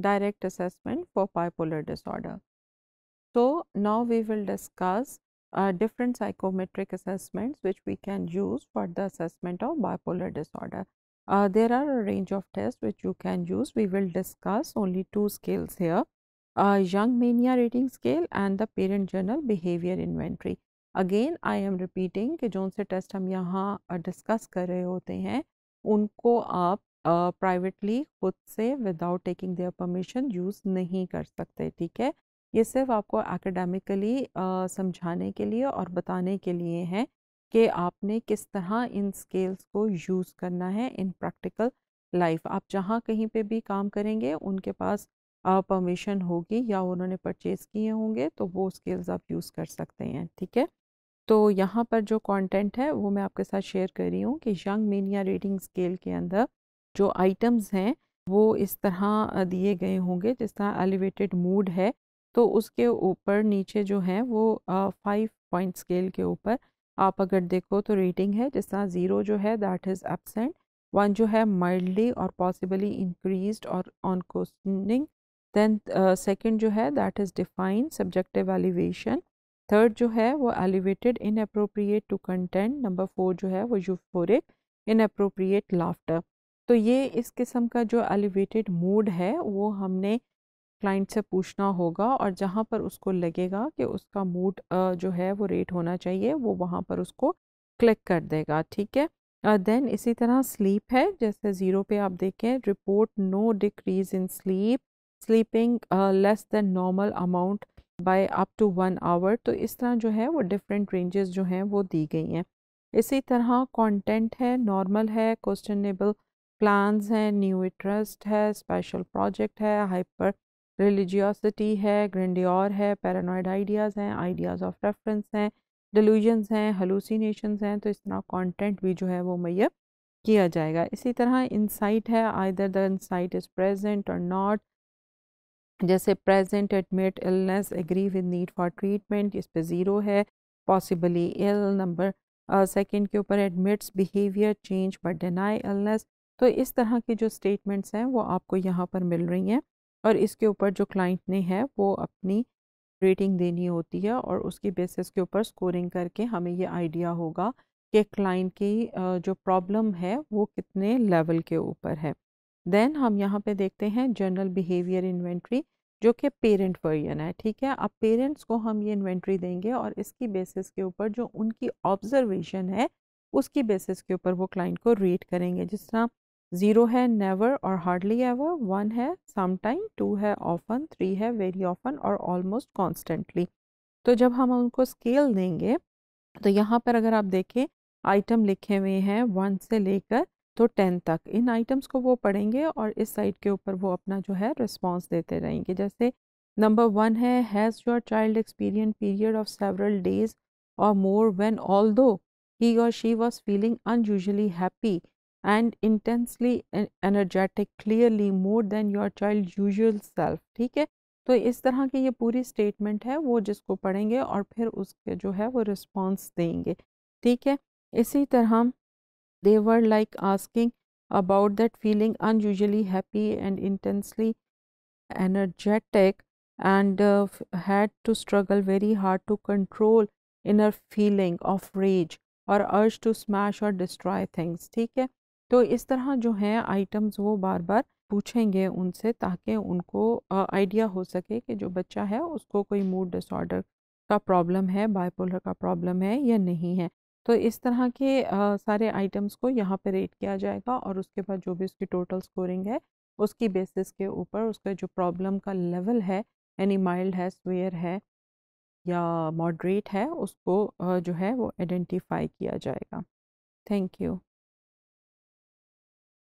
direct assessment for bipolar disorder. So, now we will discuss uh, different psychometric assessments which we can use for the assessment of bipolar disorder. Uh, there are a range of tests which you can use. We will discuss only two scales here, uh, Young Mania Rating Scale and the Parent Journal Behavior Inventory. Again, I am repeating that the से we हम यहाँ discuss uh, कर रहे privately खुद से without taking their permission use नहीं कर सकते ठीक है ये सिर्फ आपको एकेडमिकली समझाने के लिए और बताने के लिए है कि आपने किस तरह इन स्केल्स को यूज़ करना है इन प्रैक्टिकल लाइफ आप जहाँ कहीं पे भी काम करेंगे उनके पास परमिशन होगी या उन्होंने परचेज़ किए होंगे तो वो स्केल्स आप यूज़ कर सकते हैं ठीक है तो यहाँ पर जो कंटेंट है वो मैं आपके साथ शेयर कर रही हूँ कि यंग मीनिया रीडिंग स्केल के अंदर जो आइटम्स हैं वो इस तरह दिए गए होंगे जिस तरह एलिवेटेड मूड है तो उसके ऊपर नीचे जो है वो फाइव पॉइंट स्केल के ऊपर आप अगर देखो तो रेटिंग है जिस तरह ज़ीरो जो है दैट इज़ एबसेंट वन जो है माइल्डली और पॉसिबली इंक्रीज और ऑन क्वेश्चनिंग दैन सेकेंड जो है that is define subjective elevation third जो है वो elevated inappropriate to content number four जो है वो यूफोरिक इन अप्रोप्रिएट लाफ्टर तो ये इस किस्म का जो एलिवेटेड मूड है वो हमने क्लाइंट से पूछना होगा और जहाँ पर उसको लगेगा कि उसका मूड जो है वो रेट होना चाहिए वो वहाँ पर उसको क्लिक कर देगा ठीक है देन uh, इसी तरह स्लीप है जैसे ज़ीरो पे आप देखें report no decrease in sleep sleeping less than normal amount by up to one hour तो इस तरह जो है वो डिफरेंट रेंजेस जो हैं वो दी गई हैं इसी तरह कंटेंट है नॉर्मल है क्वेश्चनेबल प्लान्स हैं न्यू इंटरेस्ट है स्पेशल प्रोजेक्ट है हाइपर रिलीजियोसिटी है ग्रेंडियोर है पैरानॉइड आइडियाज़ हैं आइडियाज़ ऑफ रेफरेंस हैं डिलूजन्स हैं हलूसिनेशन हैं तो इस तरह कॉन्टेंट भी जो है वो मैया किया जाएगा इसी तरह इंसाइट है either the insight is present और नॉट जैसे present admit illness agree with need for treatment इस पे ज़ीरो है पॉसिबली इल नंबर सेकेंड के ऊपर admits behaviour change but deny illness तो इस तरह की जो स्टेटमेंट्स हैं वो आपको यहाँ पर मिल रही हैं और इसके ऊपर जो क्लाइंट ने है वो अपनी रेटिंग देनी होती है और उसकी बेसिस के ऊपर स्कोरिंग करके हमें ये आइडिया होगा कि क्लाइंट की जो प्रॉब्लम है वो कितने लेवल के ऊपर है देन हम यहाँ पे देखते हैं जनरल बिहेवियर इन्वेंट्री जो कि पेरेंट वर्जन है ठीक है अब पेरेंट्स को हम ये इन्वेंट्री देंगे और इसकी बेसिस के ऊपर जो उनकी ऑब्जर्वेशन है उसकी बेसिस के ऊपर वो क्लाइंट को रेट करेंगे जिस तरह ज़ीरो है नेवर और हार्डली एवर वन है समटाइम टू है ऑफन थ्री है वेरी ऑफन और ऑलमोस्ट कॉन्स्टेंटली तो जब हम उनको स्केल देंगे तो यहाँ पर अगर आप देखें आइटम लिखे हुए हैं वन से लेकर तो टेन तक इन आइटम्स को वो पढ़ेंगे और इस साइड के ऊपर वो अपना जो है रिस्पॉन्स देते रहेंगे जैसे नंबर वन है has your child experience period of several days or more when although he or she was feeling unusually happy and intensely energetic clearly more than your child's usual self ठीक है तो इस तरह की ये पूरी statement है वो जिसको पढ़ेंगे और फिर उसके जो है वो रिस्पॉन्स देंगे ठीक है इसी तरह they were like asking about that feeling unusually happy and intensely energetic and uh, had to struggle very hard to control inner feeling of rage or urge to smash or destroy things ठीक है तो इस तरह जो है items वो बार बार पूछेंगे उनसे ताकि उनको आइडिया हो सके कि जो बच्चा है उसको कोई मूड डिसऑर्डर का प्रॉब्लम है बाइपोलर का प्रॉब्लम है या नहीं है तो इस तरह के आ, सारे आइटम्स को यहाँ पर रेट किया जाएगा और उसके बाद जो भी उसकी टोटल स्कोरिंग है उसकी बेसिस के ऊपर उसका जो प्रॉब्लम का लेवल है यानी माइल्ड है स्वेयर है या मॉडरेट है उसको जो है वो आइडेंटिफाई किया जाएगा थैंक यू